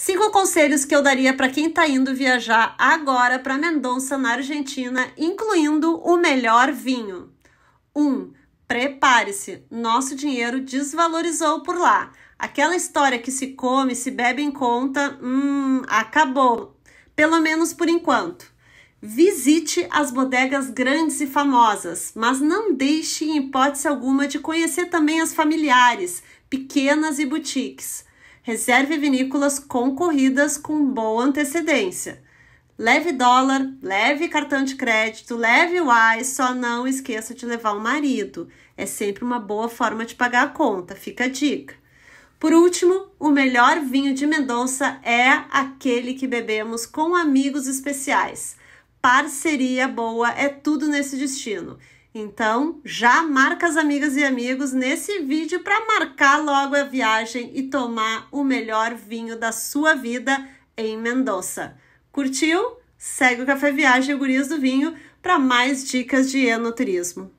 Cinco conselhos que eu daria para quem está indo viajar agora para Mendonça, na Argentina, incluindo o melhor vinho. 1. Um, Prepare-se, nosso dinheiro desvalorizou por lá. Aquela história que se come, se bebe em conta, hum, acabou. Pelo menos por enquanto. Visite as bodegas grandes e famosas, mas não deixe em hipótese alguma de conhecer também as familiares, pequenas e boutiques. Reserve vinícolas concorridas com boa antecedência. Leve dólar, leve cartão de crédito, leve UAI, só não esqueça de levar o marido. É sempre uma boa forma de pagar a conta, fica a dica. Por último, o melhor vinho de Mendonça é aquele que bebemos com amigos especiais. Parceria boa é tudo nesse destino. Então, já marca as amigas e amigos nesse vídeo para marcar logo a viagem e tomar o melhor vinho da sua vida em Mendoza. Curtiu? Segue o Café Viagem e o Gurias do Vinho para mais dicas de enoturismo.